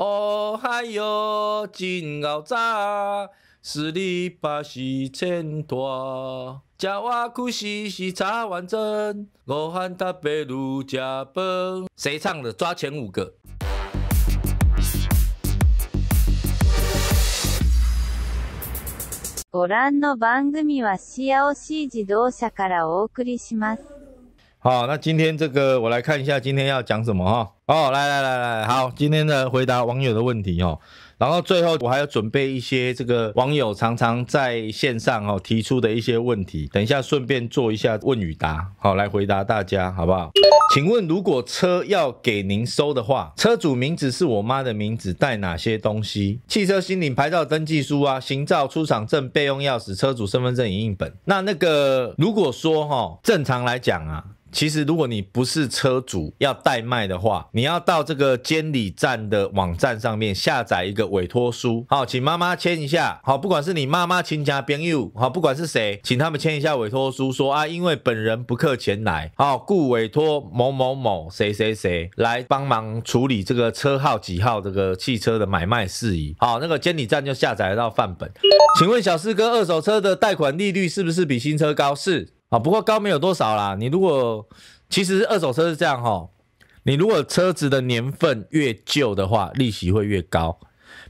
哦，嗨哟，真奥炸，四里八十千多，叫我去试试茶万真，我汉大白鹭加崩。谁唱的？抓前五个。ご覧の番組はシアオシ自動車からお送りします。好，那今天这个我来看一下今天要讲什么哈。哦，来来来来，好，今天的回答网友的问题哦。然后最后我还要准备一些这个网友常常在线上哦提出的一些问题，等一下顺便做一下问与答，好来回答大家好不好？请问如果车要给您收的话，车主名字是我妈的名字，带哪些东西？汽车新领牌照登记书啊，行照、出厂证、备用钥匙、车主身份证影印本。那那个如果说哈，正常来讲啊。其实，如果你不是车主要代卖的话，你要到这个监理站的网站上面下载一个委托书。好，请妈妈签一下。好，不管是你妈妈、亲家、朋友，好，不管是谁，请他们签一下委托书，说啊，因为本人不客前来，好，故委托某某某、谁谁谁来帮忙处理这个车号几号这个汽车的买卖事宜。好，那个监理站就下载到范本。请问小四哥，二手车的贷款利率是不是比新车高？是。啊，不过高没有多少啦。你如果其实二手车是这样哈，你如果车子的年份越旧的话，利息会越高。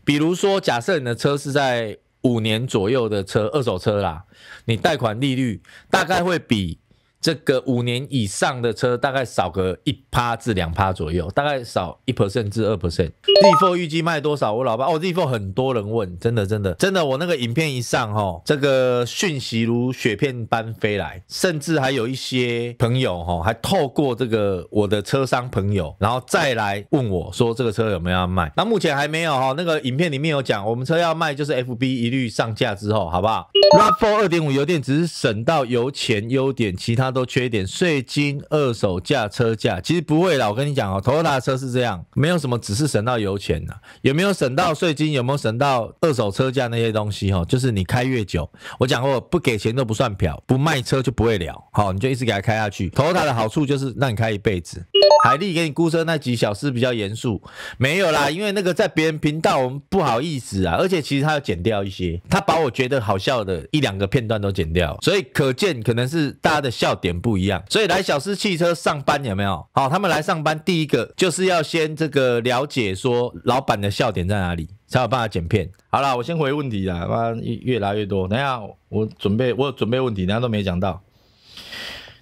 比如说，假设你的车是在五年左右的车，二手车啦，你贷款利率大概会比。这个五年以上的车大概少个一趴至两趴左右，大概少一 percent 至二 percent。u 富预计卖多少？我老爸哦，u 富很多人问，真的真的真的，我那个影片一上哈，这个讯息如雪片般飞来，甚至还有一些朋友哈，还透过这个我的车商朋友，然后再来问我说这个车有没有要卖？那目前还没有哈，那个影片里面有讲，我们车要卖就是 F B 一律上架之后，好不好 r a f f 二点五油电只是省到油钱优点，其他。都缺一点税金、二手价、车价，其实不会啦。我跟你讲哦，Toyota 车是这样，没有什么，只是省到油钱啊，有没有省到税金？有没有省到二手车价那些东西？哦，就是你开越久，我讲过，不给钱都不算嫖，不卖车就不会聊。好，你就一直给他开下去。Toyota 的好处就是让你开一辈子。海丽给你估车那几小时比较严肃，没有啦，因为那个在别人频道我们不好意思啊，而且其实他要剪掉一些，他把我觉得好笑的一两个片段都剪掉，所以可见可能是大家的笑。点不一样，所以来小狮汽车上班有没有好？他们来上班第一个就是要先这个了解说老板的笑点在哪里，才有办法剪片。好了，我先回问题啦，妈越来越多。等下我准备，我准备问题，等家都没讲到。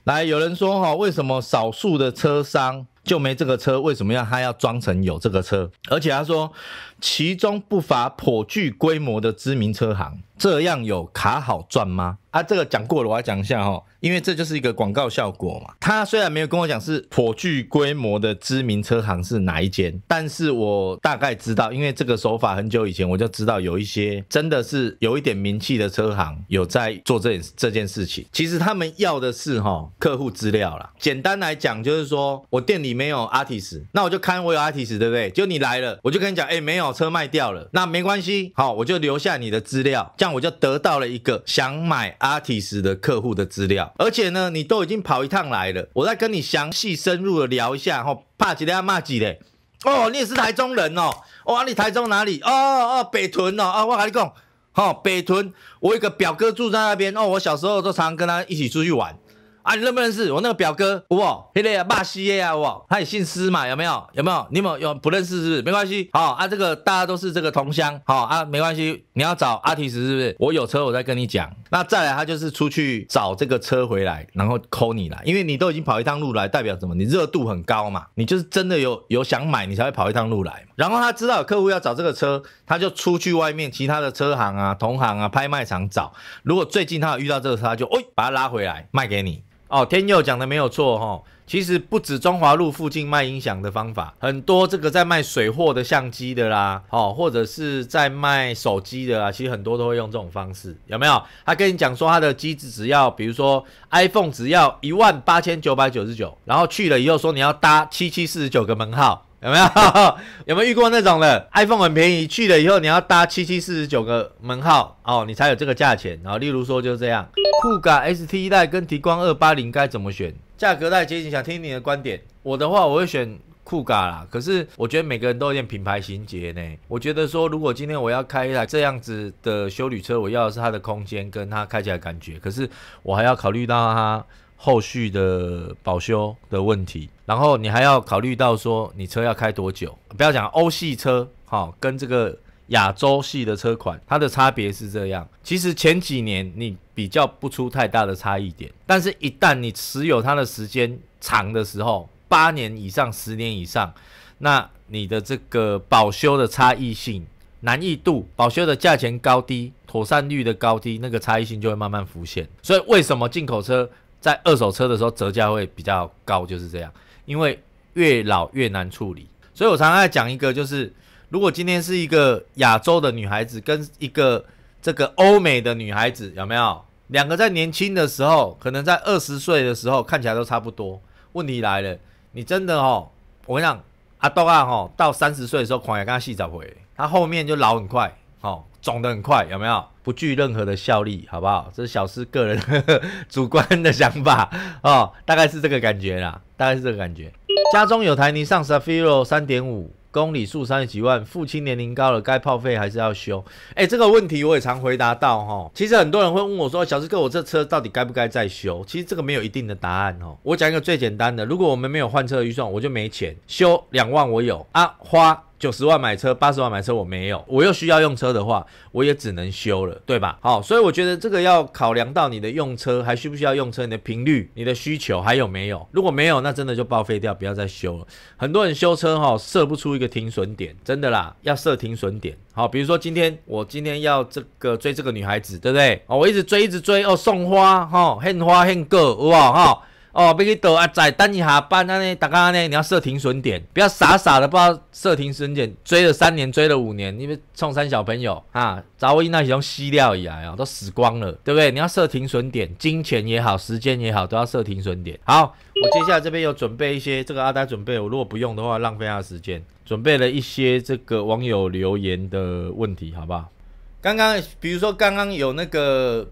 来，有人说哈，为什么少数的车商就没这个车？为什么要他要装成有这个车？而且他说其中不乏颇具规模的知名车行，这样有卡好赚吗？啊，这个讲过了，我讲一下哈。因为这就是一个广告效果嘛。他虽然没有跟我讲是颇具规模的知名车行是哪一间，但是我大概知道，因为这个手法很久以前我就知道有一些真的是有一点名气的车行有在做这这件事情。其实他们要的是哈客户资料啦。简单来讲就是说我店里没有阿提斯，那我就看我有阿提斯，对不对？就你来了，我就跟你讲，哎，没有车卖掉了，那没关系，好，我就留下你的资料，这样我就得到了一个想买阿提斯的客户的资料。而且呢，你都已经跑一趟来了，我再跟你详细深入的聊一下吼，怕几利亚马吉嘞，哦，你也是台中人哦，哇，你台中哪里？哦哦，北屯哦，哦，我跟你讲，好，北屯，我有个表哥住在那边哦，我小时候都常跟他一起出去玩，啊，你认不认识我那个表哥？哇，佩雷亚巴西耶啊哇，他也姓司嘛，有没有？有没有？你们有不认识是不是？没关系，好啊，这个大家都是这个同乡，好啊，没关系，你要找阿提什是不是？我有车，我再跟你讲。那再来，他就是出去找这个车回来，然后抠你来，因为你都已经跑一趟路来，代表什么？你热度很高嘛，你就是真的有有想买，你才会跑一趟路来嘛。然后他知道客户要找这个车，他就出去外面其他的车行啊、同行啊、拍卖场找。如果最近他有遇到这个车，就哎，把他拉回来卖给你。哦，天佑讲的没有错哈。其实不止中华路附近卖音响的方法，很多这个在卖水货的相机的啦，哦，或者是在卖手机的啦，其实很多都会用这种方式，有没有？他跟你讲说他的机子只要，比如说 iPhone 只要一万八千九百九十九，然后去了以后说你要搭七七四十九个门号，有没有？有没有遇过那种的？iPhone 很便宜，去了以后你要搭七七四十九个门号，哦，你才有这个价钱。然后例如说就这样，酷卡 ST 一代跟提光二八零该怎么选？价格带接近，想听你的观点。我的话，我会选酷嘎啦。可是我觉得每个人都有点品牌情节呢。我觉得说，如果今天我要开一台这样子的修旅车，我要的是它的空间跟它开起来感觉。可是我还要考虑到它后续的保修的问题。然后你还要考虑到说，你车要开多久？不要讲欧系车，哈，跟这个亚洲系的车款，它的差别是这样。其实前几年你。比较不出太大的差异点，但是，一旦你持有它的时间长的时候，八年以上、十年以上，那你的这个保修的差异性、难易度、保修的价钱高低、妥善率的高低，那个差异性就会慢慢浮现。所以，为什么进口车在二手车的时候折价会比较高？就是这样，因为越老越难处理。所以我常常在讲一个，就是如果今天是一个亚洲的女孩子跟一个这个欧美的女孩子，有没有？两个在年轻的时候，可能在二十岁的时候看起来都差不多。问题来了，你真的哦，我跟你讲，阿东啊，哦，到三十岁的时候，狂野跟他细找回，他后面就老很快，哦，肿的很快，有没有？不具任何的效力，好不好？这是小师个人 主观的想法哦，大概是这个感觉啦，大概是这个感觉。家中有台尼桑 s a f i r o 三点五。公里数三十几万，父亲年龄高了，该泡废还是要修？哎，这个问题我也常回答到哈。其实很多人会问我说：“小四哥，我这车到底该不该再修？”其实这个没有一定的答案哦。我讲一个最简单的，如果我们没有换车预算，我就没钱修两万，我有啊花。九十万买车，八十万买车，我没有，我又需要用车的话，我也只能修了，对吧？好，所以我觉得这个要考量到你的用车还需不需要用车，你的频率、你的需求还有没有？如果没有，那真的就报废掉，不要再修了。很多人修车哈，设不出一个停损点，真的啦，要设停损点。好，比如说今天我今天要这个追这个女孩子，对不对？哦，我一直追，一直追，哦，送花哈，献花献个哇哈。哦，别去抖啊，仔！等一下，不然呢？大家呢？你要设停损点，不要傻傻的不知道设停损点。追了三年，追了五年，因为冲山小朋友啊，早一那已经吸掉以来啊，都死光了，对不对？你要设停损点，金钱也好，时间也好，都要设停损点。好，我接下来这边有准备一些，这个阿呆准备，我如果不用的话，浪费他时间。准备了一些这个网友留言的问题，好不好？刚刚，比如说刚刚有那个。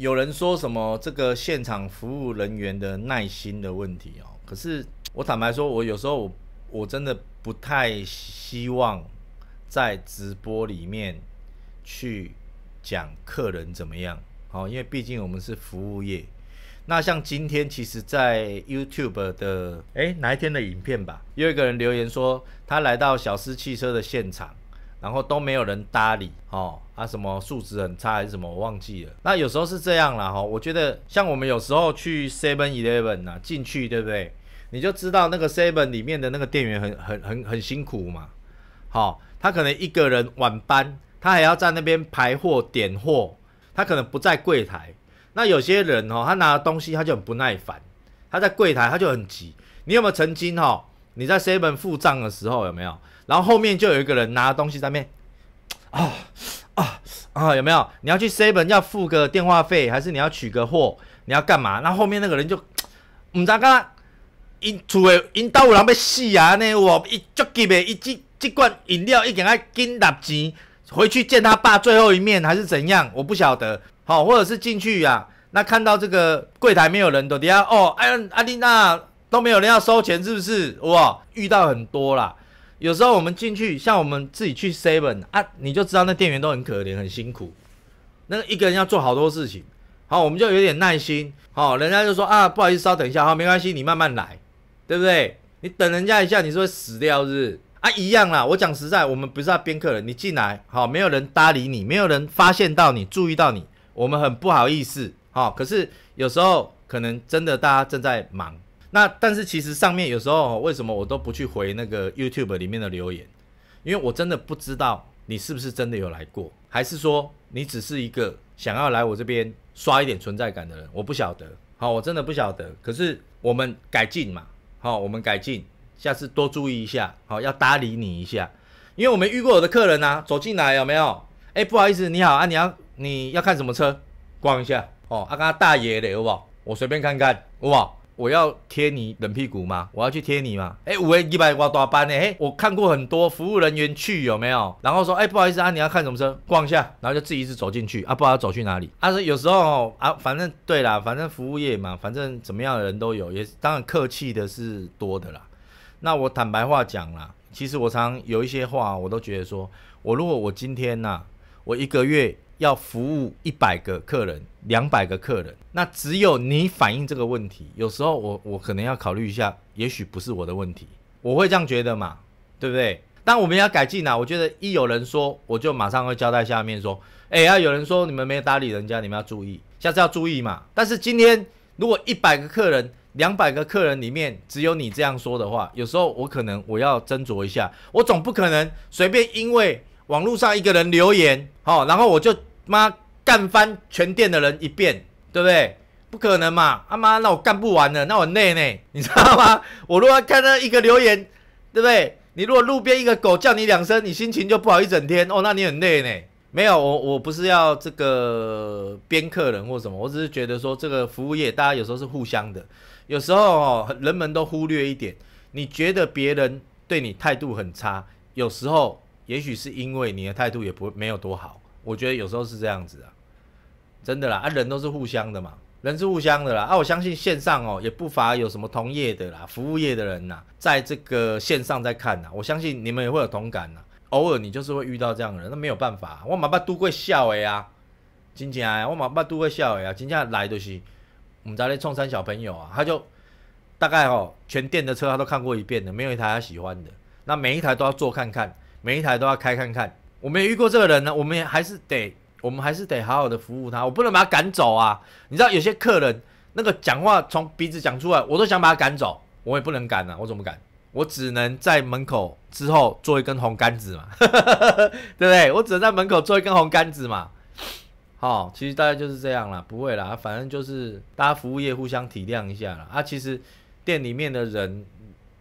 有人说什么这个现场服务人员的耐心的问题哦，可是我坦白说，我有时候我真的不太希望在直播里面去讲客人怎么样，好，因为毕竟我们是服务业。那像今天其实，在 YouTube 的哎哪一天的影片吧，有一个人留言说他来到小狮汽车的现场。然后都没有人搭理，哦，啊，什么素质很差还是什么，我忘记了。那有时候是这样啦，哈，我觉得像我们有时候去 Seven Eleven 啊，进去对不对？你就知道那个 Seven 里面的那个店员很很很很辛苦嘛，好，他可能一个人晚班，他还要在那边排货、点货，他可能不在柜台。那有些人哦，他拿东西他就很不耐烦，他在柜台他就很急。你有没有曾经哈？你在 Seven 付账的时候有没有？然后后面就有一个人拿东西在面，啊啊啊！有没有你要去 seven 要付个电话费，还是你要取个货，你要干嘛？那后后面那个人就唔知干，因住的因有人要死啊！呢我一就，急的，一即即罐饮料一给他跟倒机，回去见他爸最后一面，还是怎样？我不晓得。好，或者是进去呀，那看到这个柜台没有人，底下哦，哎呀，阿丽娜都没有人要收钱，是不是？哇，遇到很多啦。有时候我们进去，像我们自己去 Seven 啊，你就知道那店员都很可怜、很辛苦。那一个人要做好多事情，好，我们就有点耐心，好，人家就说啊，不好意思，稍等一下，好，没关系，你慢慢来，对不对？你等人家一下，你是会死掉是？啊，一样啦。我讲实在，我们不是要编客人，你进来好，没有人搭理你，没有人发现到你、注意到你，我们很不好意思，好。可是有时候可能真的大家正在忙。那但是其实上面有时候为什么我都不去回那个 YouTube 里面的留言，因为我真的不知道你是不是真的有来过，还是说你只是一个想要来我这边刷一点存在感的人，我不晓得，好，我真的不晓得。可是我们改进嘛，好，我们改进，下次多注意一下，好，要搭理你一下，因为我没遇过我的客人啊，走进来有没有？哎，不好意思，你好啊，你要你要看什么车？逛一下哦，啊，刚刚大爷的，有不我随便看看，好不我要贴你冷屁股吗？我要去贴你吗？哎，五 A 一百块大班呢？哎，我看过很多服务人员去有没有？然后说，哎，不好意思啊，你要看什么车？逛一下，然后就自己一直走进去啊，不知道走去哪里。他说有时候啊，反正对啦，反正服务业嘛，反正怎么样的人都有，也当然客气的是多的啦。那我坦白话讲啦，其实我常有一些话，我都觉得说，我如果我今天呐，我一个月。要服务一百个客人，两百个客人，那只有你反映这个问题。有时候我我可能要考虑一下，也许不是我的问题，我会这样觉得嘛，对不对？但我们要改进啊，我觉得一有人说，我就马上会交代下面说，哎，要有人说你们没有搭理人家，你们要注意，下次要注意嘛。但是今天如果一百个客人，两百个客人里面只有你这样说的话，有时候我可能我要斟酌一下，我总不可能随便因为网络上一个人留言，好，然后我就。妈干翻全店的人一遍，对不对？不可能嘛！阿妈，那我干不完了，那我累呢，你知道吗？我如果看到一个留言，对不对？你如果路边一个狗叫你两声，你心情就不好一整天哦，那你很累呢。没有，我我不是要这个编客人或什么，我只是觉得说这个服务业大家有时候是互相的，有时候哦人们都忽略一点，你觉得别人对你态度很差，有时候也许是因为你的态度也不没有多好。我觉得有时候是这样子啊，真的啦啊，人都是互相的嘛，人是互相的啦啊，我相信线上哦也不乏有什么同业的啦、服务业的人呐，在这个线上在看呐，我相信你们也会有同感呐。偶尔你就是会遇到这样的人，那没有办法，我妈爸都会笑呀、啊，真正我妈爸都会笑呀、啊，真正来就是我们家的崇山小朋友啊，他就大概哦全店的车他都看过一遍的，没有一台他喜欢的，那每一台都要坐看看，每一台都要开看看。我没遇过这个人呢，我们也还是得，我们还是得好好的服务他，我不能把他赶走啊！你知道有些客人那个讲话从鼻子讲出来，我都想把他赶走，我也不能赶啊，我怎么赶？我只能在门口之后做一根红杆子嘛，对不对？我只能在门口做一根红杆子嘛。好，其实大家就是这样了，不会啦，反正就是大家服务业互相体谅一下了。啊，其实店里面的人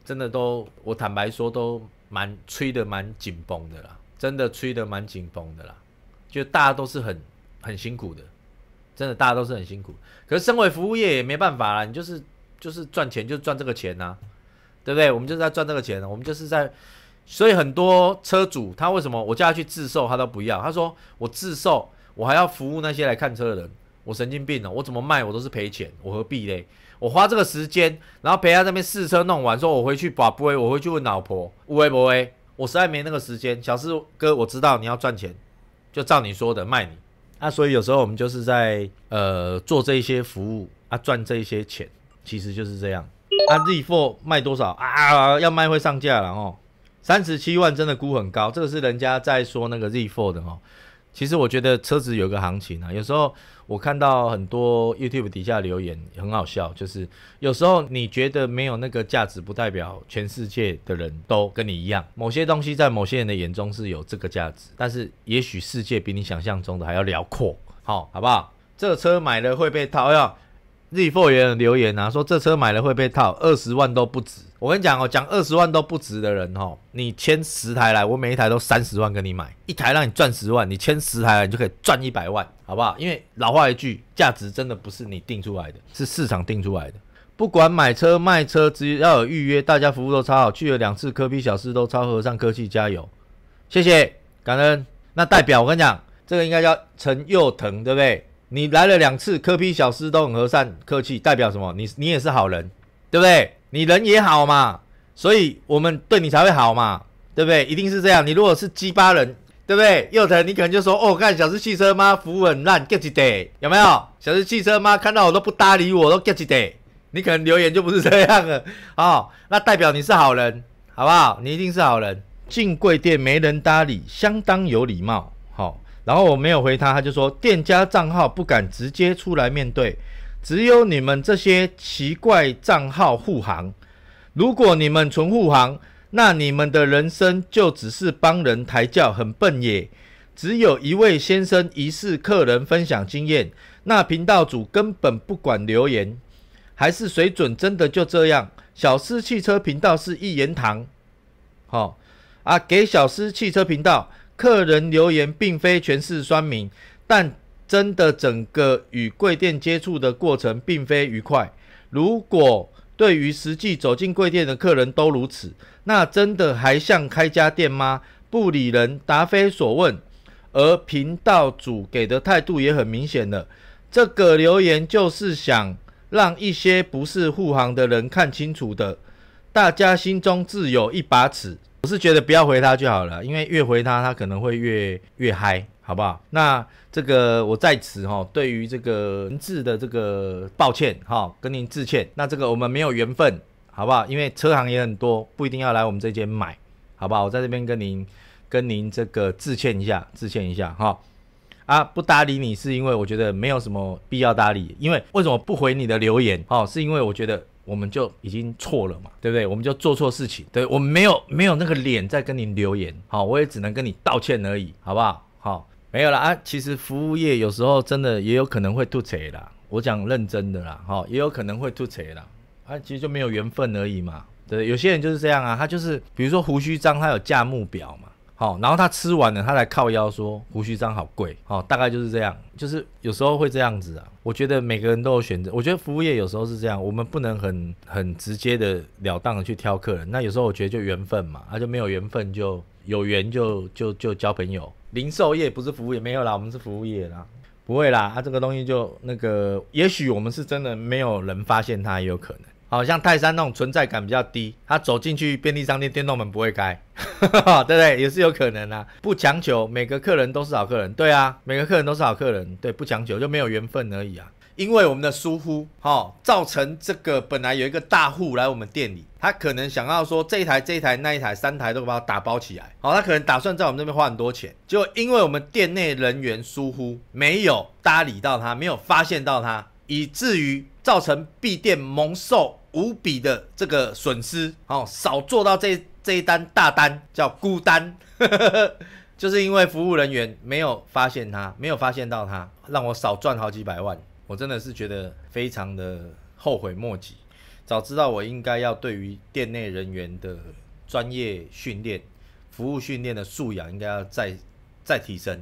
真的都，我坦白说都蛮吹得蛮紧绷的啦。真的吹得蛮紧绷的啦，就大家都是很很辛苦的，真的大家都是很辛苦。可是身为服务业也没办法啦，你就是就是赚钱就赚这个钱呐，对不对？我们就是在赚这个钱，我们就是在，所以很多车主他为什么我叫他去自售，他都不要。他说我自售，我还要服务那些来看车的人，我神经病了，我怎么卖我都是赔钱，我何必嘞？我花这个时间，然后陪他那边试车弄完，说我回去把不为，我回去问老婆乌为不为。我实在没那个时间，小四哥，我知道你要赚钱，就照你说的卖你。那所以有时候我们就是在呃做这一些服务啊，赚这一些钱，其实就是这样。那 z Four 卖多少啊？要卖会上架了哦，三十七万真的估很高，这个是人家在说那个 z Four 的哦。其实我觉得车子有个行情啊，有时候我看到很多 YouTube 底下留言很好笑，就是有时候你觉得没有那个价值，不代表全世界的人都跟你一样。某些东西在某些人的眼中是有这个价值，但是也许世界比你想象中的还要辽阔，好好不好？这车买了会被套要？z 也有人留言呐，说这车买了会被套，二十万都不值。我跟你讲哦，讲二十万都不值的人哦，你签十台来，我每一台都三十万跟你买，一台让你赚十万，你签十台来，你就可以赚一百万，好不好？因为老话一句，价值真的不是你定出来的，是市场定出来的。不管买车卖车，只要有预约，大家服务都超好，去了两次，科比小师都超和尚科技加油，谢谢感恩。那代表我跟你讲，这个应该叫陈佑腾，对不对？你来了两次，科批小司都很和善客气，代表什么？你你也是好人，对不对？你人也好嘛，所以我们对你才会好嘛，对不对？一定是这样。你如果是鸡巴人，对不对？又疼，你可能就说：哦，看小司汽车吗？服务很烂，get it？有没有？小司汽车吗？看到我都不搭理我，都 get it？你可能留言就不是这样了，哦，那代表你是好人，好不好？你一定是好人，进贵店没人搭理，相当有礼貌。然后我没有回他，他就说店家账号不敢直接出来面对，只有你们这些奇怪账号护航。如果你们纯护航，那你们的人生就只是帮人抬轿，很笨耶。只有一位先生疑似客人分享经验，那频道主根本不管留言，还是水准真的就这样？小思汽车频道是一言堂，好啊，给小思汽车频道。客人留言并非全是酸民，但真的整个与贵店接触的过程并非愉快。如果对于实际走进贵店的客人都如此，那真的还像开家店吗？不理人，答非所问，而频道主给的态度也很明显了。这个留言就是想让一些不是护航的人看清楚的，大家心中自有一把尺。我是觉得不要回他就好了，因为越回他，他可能会越越嗨，好不好？那这个我在此哈，对于这个文字的这个抱歉哈，跟您致歉。那这个我们没有缘分，好不好？因为车行也很多，不一定要来我们这间买，好不好？我在这边跟您跟您这个致歉一下，致歉一下哈。啊，不搭理你是因为我觉得没有什么必要搭理，因为为什么不回你的留言？哦，是因为我觉得。我们就已经错了嘛，对不对？我们就做错事情，对，我没有没有那个脸在跟你留言，好，我也只能跟你道歉而已，好不好？好，没有了啊。其实服务业有时候真的也有可能会吐锤啦，我讲认真的啦，哈，也有可能会吐锤啦，啊，其实就没有缘分而已嘛，对，有些人就是这样啊，他就是，比如说胡须章，他有价目表嘛。好，然后他吃完了，他来靠腰说胡须章好贵，好大概就是这样，就是有时候会这样子啊。我觉得每个人都有选择，我觉得服务业有时候是这样，我们不能很很直接的了当的去挑客人。那有时候我觉得就缘分嘛，那就没有缘分就有缘就就就交朋友。零售业不是服务业，没有啦，我们是服务业啦，不会啦，他这个东西就那个，也许我们是真的没有人发现他也有可能。好像泰山那种存在感比较低，他走进去便利商店电动门不会开，对不对？也是有可能啊，不强求每个客人都是好客人，对啊，每个客人都是好客人，对，不强求就没有缘分而已啊。因为我们的疏忽，哈，造成这个本来有一个大户来我们店里，他可能想要说这一台、这一台、那一台、三台都把它打包起来，好，他可能打算在我们这边花很多钱，结果因为我们店内人员疏忽，没有搭理到他，没有发现到他，以至于造成闭店蒙受。无比的这个损失，哦，少做到这这一单大单叫孤单，就是因为服务人员没有发现他，没有发现到他，让我少赚好几百万，我真的是觉得非常的后悔莫及。早知道我应该要对于店内人员的专业训练、服务训练的素养，应该要再再提升，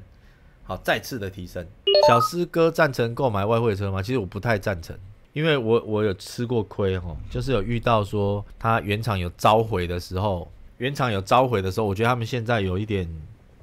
好再次的提升。小师哥赞成购买外汇车吗？其实我不太赞成。因为我我有吃过亏哦，就是有遇到说他原厂有召回的时候，原厂有召回的时候，我觉得他们现在有一点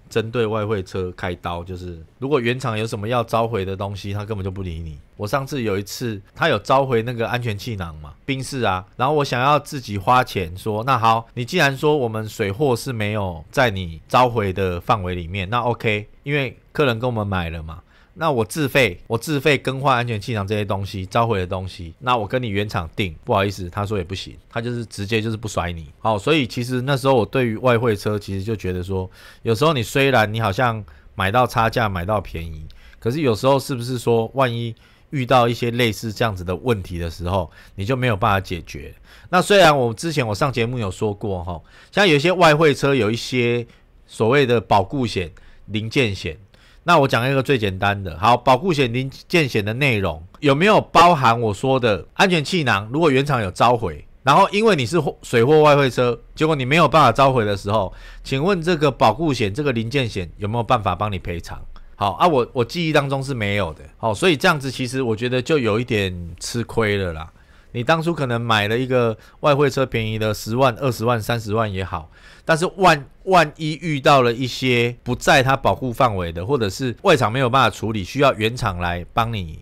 针对外汇车开刀，就是如果原厂有什么要召回的东西，他根本就不理你。我上次有一次他有召回那个安全气囊嘛，冰室啊，然后我想要自己花钱说，那好，你既然说我们水货是没有在你召回的范围里面，那 OK，因为客人跟我们买了嘛。那我自费，我自费更换安全气囊这些东西，召回的东西，那我跟你原厂定，不好意思，他说也不行，他就是直接就是不甩你。好，所以其实那时候我对于外汇车，其实就觉得说，有时候你虽然你好像买到差价，买到便宜，可是有时候是不是说，万一遇到一些类似这样子的问题的时候，你就没有办法解决。那虽然我之前我上节目有说过哈，像有些外汇车有一些所谓的保固险、零件险。那我讲一个最简单的好，保固险零件险的内容有没有包含我说的安全气囊？如果原厂有召回，然后因为你是水货外汇车，结果你没有办法召回的时候，请问这个保固险这个零件险有没有办法帮你赔偿？好啊，我我记忆当中是没有的。好，所以这样子其实我觉得就有一点吃亏了啦。你当初可能买了一个外汇车，便宜的十万、二十万、三十万也好，但是万万一遇到了一些不在它保护范围的，或者是外厂没有办法处理，需要原厂来帮你。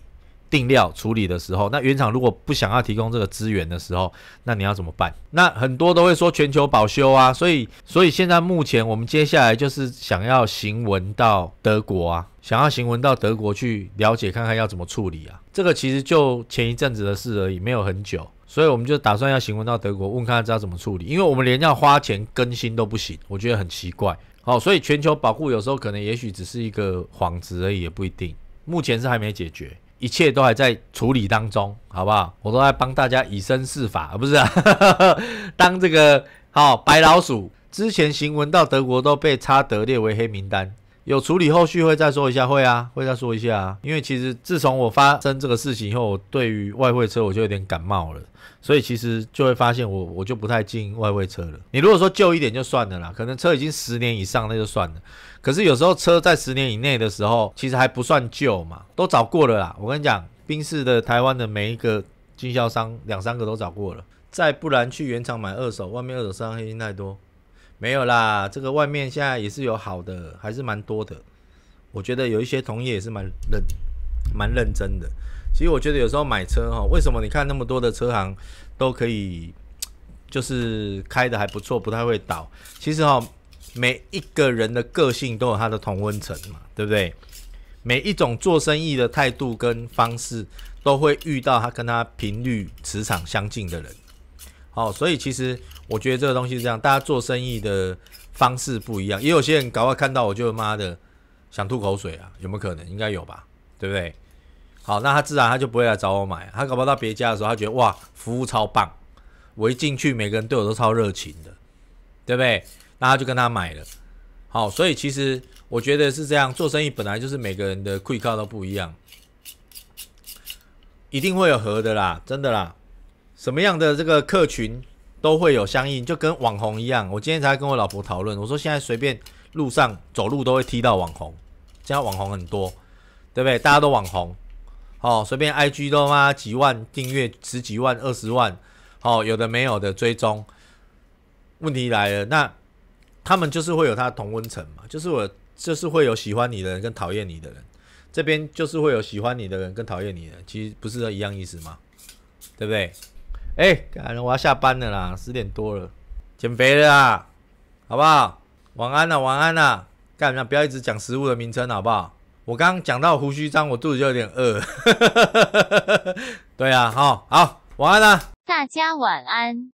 定料处理的时候，那原厂如果不想要提供这个资源的时候，那你要怎么办？那很多都会说全球保修啊，所以所以现在目前我们接下来就是想要行文到德国啊，想要行文到德国去了解看看要怎么处理啊。这个其实就前一阵子的事而已，没有很久，所以我们就打算要行文到德国问看看道怎么处理，因为我们连要花钱更新都不行，我觉得很奇怪。好，所以全球保护有时候可能也许只是一个幌子而已，也不一定。目前是还没解决。一切都还在处理当中，好不好？我都在帮大家以身试法，不是啊，当这个好白老鼠。之前行文到德国都被差德列为黑名单。有处理，后续会再说一下，会啊，会再说一下啊。因为其实自从我发生这个事情以后，我对于外汇车我就有点感冒了，所以其实就会发现我我就不太进外汇车了。你如果说旧一点就算了啦，可能车已经十年以上那就算了。可是有时候车在十年以内的时候，其实还不算旧嘛，都找过了啦。我跟你讲，宾士的台湾的每一个经销商两三个都找过了，再不然去原厂买二手，外面二手商黑心太多。没有啦，这个外面现在也是有好的，还是蛮多的。我觉得有一些同业也是蛮认、蛮认真的。其实我觉得有时候买车哈，为什么你看那么多的车行都可以，就是开的还不错，不太会倒。其实哈，每一个人的个性都有他的同温层嘛，对不对？每一种做生意的态度跟方式，都会遇到他跟他频率磁场相近的人。好，所以其实我觉得这个东西是这样，大家做生意的方式不一样，也有些人搞不好看到我就妈的想吐口水啊，有没有可能？应该有吧，对不对？好，那他自然他就不会来找我买，他搞不到别家的时候，他觉得哇，服务超棒，我一进去每个人对我都超热情的，对不对？那他就跟他买了。好，所以其实我觉得是这样做生意本来就是每个人的胃口都不一样，一定会有合的啦，真的啦。什么样的这个客群都会有相应，就跟网红一样。我今天才跟我老婆讨论，我说现在随便路上走路都会踢到网红，现在网红很多，对不对？大家都网红，哦，随便 IG 都妈几万订阅，十几万、二十万，哦，有的没有的追踪。问题来了，那他们就是会有他的同温层嘛？就是我就是会有喜欢你的人跟讨厌你的人，这边就是会有喜欢你的人跟讨厌你的人，其实不是一样意思吗？对不对？哎，我要下班了啦，十点多了，减肥了啦，好不好？晚安啦，晚安啦，干什不要一直讲食物的名称，好不好？我刚讲到胡须章，我肚子就有点饿。对啊，好，好，晚安啦，大家晚安。